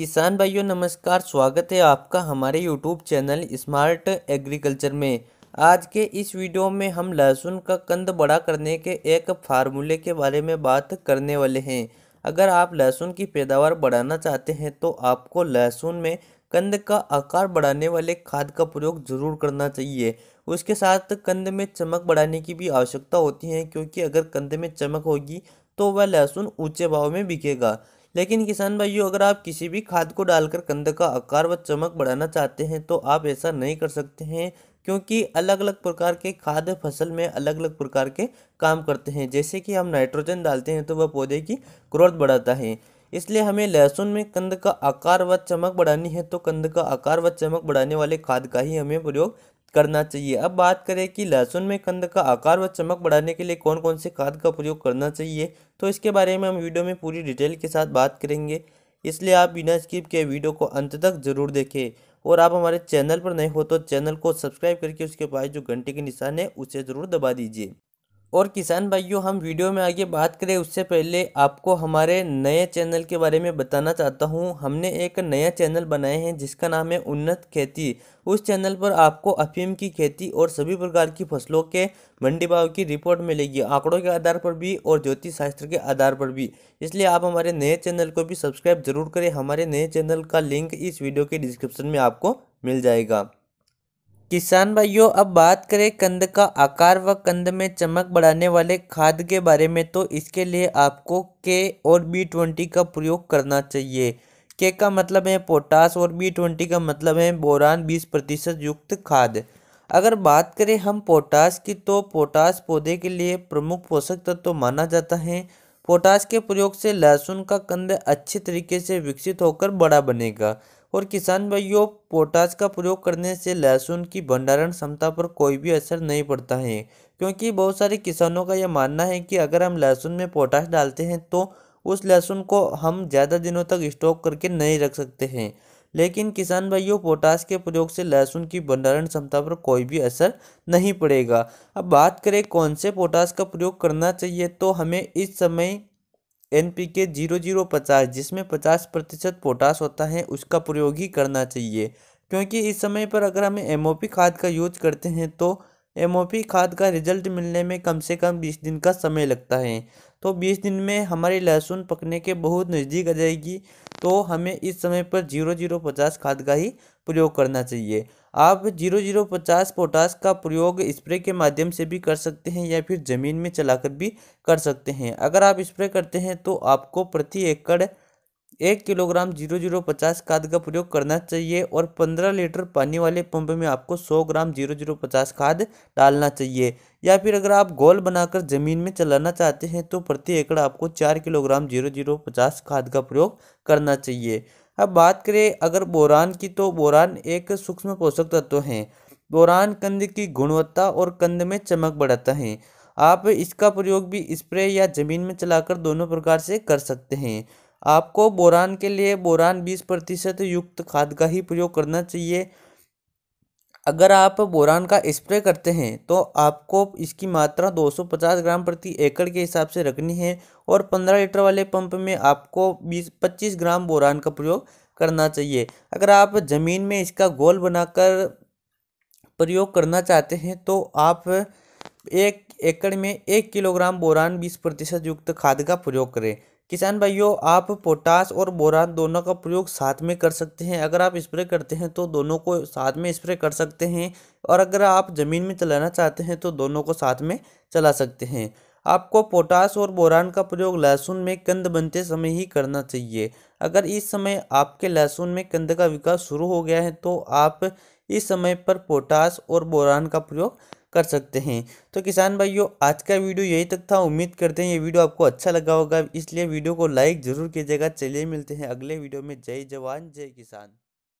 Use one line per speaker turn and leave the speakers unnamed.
किसान भाइयों नमस्कार स्वागत है आपका हमारे यूट्यूब चैनल स्मार्ट एग्रीकल्चर में आज के इस वीडियो में हम लहसुन का कंद बड़ा करने के एक फार्मूले के बारे में बात करने वाले हैं अगर आप लहसुन की पैदावार बढ़ाना चाहते हैं तो आपको लहसुन में कंद का आकार बढ़ाने वाले खाद का प्रयोग जरूर करना चाहिए उसके साथ कंद में चमक बढ़ाने की भी आवश्यकता होती है क्योंकि अगर कंद में चमक होगी तो वह लहसुन ऊंचे भाव में बिकेगा लेकिन किसान भाइयों अगर आप किसी भी खाद को डालकर कंद का आकार व चमक बढ़ाना चाहते हैं तो आप ऐसा नहीं कर सकते हैं क्योंकि अलग अलग प्रकार के खाद फसल में अलग अलग प्रकार के काम करते हैं जैसे कि हम नाइट्रोजन डालते हैं तो वह पौधे की ग्रोथ बढ़ाता है इसलिए हमें लहसुन में कंद का आकार व चमक बढ़ानी है तो कंद का आकार व चमक बढ़ाने वाले खाद का ही हमें प्रयोग करना चाहिए अब बात करें कि लहसुन में कंद का आकार व चमक बढ़ाने के लिए कौन कौन से खाद का प्रयोग करना चाहिए तो इसके बारे में हम वीडियो में पूरी डिटेल के साथ बात करेंगे इसलिए आप बिना स्किप के वीडियो को अंत तक जरूर देखें और आप हमारे चैनल पर नए हो तो चैनल को सब्सक्राइब करके उसके पास जो घंटे के निशान है उसे ज़रूर दबा दीजिए और किसान भाइयों हम वीडियो में आगे बात करें उससे पहले आपको हमारे नए चैनल के बारे में बताना चाहता हूँ हमने एक नया चैनल बनाए हैं जिसका नाम है उन्नत खेती उस चैनल पर आपको अफीम की खेती और सभी प्रकार की फसलों के मंडी भाव की रिपोर्ट मिलेगी आंकड़ों के आधार पर भी और ज्योतिष शास्त्र के आधार पर भी इसलिए आप हमारे नए चैनल को भी सब्सक्राइब जरूर करें हमारे नए चैनल का लिंक इस वीडियो के डिस्क्रिप्शन में आपको मिल जाएगा किसान भाइयों अब बात करें कंद का आकार व कंद में चमक बढ़ाने वाले खाद के बारे में तो इसके लिए आपको के और बी ट्वेंटी का प्रयोग करना चाहिए के का मतलब है पोटास और बी ट्वेंटी का मतलब है बोरान बीस प्रतिशत युक्त खाद अगर बात करें हम पोटास की तो पोटास पौधे के लिए प्रमुख पोषक तत्व तो माना जाता है पोटाश के प्रयोग से लहसुन का कंद अच्छे तरीके से विकसित होकर बड़ा बनेगा और किसान भाइयों पोटाश का प्रयोग करने से लहसुन की भंडारण क्षमता पर कोई भी असर नहीं पड़ता है क्योंकि बहुत सारे किसानों का यह मानना है कि अगर हम लहसुन में पोटाश डालते हैं तो उस लहसुन को हम ज़्यादा दिनों तक स्टॉक करके नहीं रख सकते हैं लेकिन किसान भाइयों पोटास के प्रयोग से लहसुन की भंडारण क्षमता पर कोई भी असर नहीं पड़ेगा अब बात करें कौन से पोटास का प्रयोग करना चाहिए तो हमें इस समय एन पी के जीरो जीरो पचास जिसमें पचास प्रतिशत पोटास होता है उसका प्रयोग ही करना चाहिए क्योंकि इस समय पर अगर हमें एम खाद का यूज करते हैं तो एम खाद का रिजल्ट मिलने में कम से कम बीस दिन का समय लगता है तो बीस दिन में हमारी लहसुन पकने के बहुत नज़दीक आ जाएगी तो हमें इस समय पर जीरो जीरो पचास खाद का ही प्रयोग करना चाहिए आप जीरो जीरो पचास पोटास का प्रयोग स्प्रे के माध्यम से भी कर सकते हैं या फिर ज़मीन में चलाकर भी कर सकते हैं अगर आप स्प्रे करते हैं तो आपको प्रति एकड़ एक किलोग्राम जीरो जीरो पचास खाद का प्रयोग करना चाहिए और पंद्रह लीटर पानी वाले पंप में आपको सौ ग्राम जीरो जीरो पचास खाद डालना चाहिए या फिर अगर आप गोल बनाकर ज़मीन में चलाना चाहते हैं तो प्रति एकड़ आपको चार किलोग्राम जीरो जीरो पचास खाद का प्रयोग करना चाहिए अब बात करें अगर बोरान की तो बोरान एक सूक्ष्म पोषक तत्व है बोरान कंद की गुणवत्ता और कंद में चमक बढ़ाता है आप इसका प्रयोग भी स्प्रे या ज़मीन में चलाकर दोनों प्रकार से कर सकते हैं आपको बोरान के लिए बोरान बीस प्रतिशत युक्त खाद का ही प्रयोग करना चाहिए अगर आप बोरान का स्प्रे करते हैं तो आपको इसकी मात्रा 250 ग्राम प्रति एकड़ के हिसाब से रखनी है और 15 लीटर वाले पंप में आपको 20 25 ग्राम बोरान का प्रयोग करना चाहिए अगर आप ज़मीन में इसका गोल बनाकर प्रयोग करना चाहते हैं तो आप एक एकड़ में एक किलोग्राम बोरान 20 प्रतिशत युक्त खाद का प्रयोग करें किसान भाइयों आप पोटास और बोरान दोनों का प्रयोग साथ में कर सकते हैं अगर आप स्प्रे करते हैं तो दोनों को साथ में स्प्रे कर सकते हैं और अगर आप ज़मीन में चलाना चाहते हैं तो दोनों को साथ में चला सकते हैं आपको पोटास और बोरान का प्रयोग लहसुन में कंद बनते समय ही करना चाहिए अगर इस समय आपके लहसुन में कंद का विकास शुरू हो गया है तो आप इस समय पर पोटास और बोरान का प्रयोग कर सकते हैं तो किसान भाइयों आज का वीडियो यही तक था उम्मीद करते हैं ये वीडियो आपको अच्छा लगा होगा इसलिए वीडियो को लाइक ज़रूर कीजिएगा चलिए मिलते हैं अगले वीडियो में जय जवान जय किसान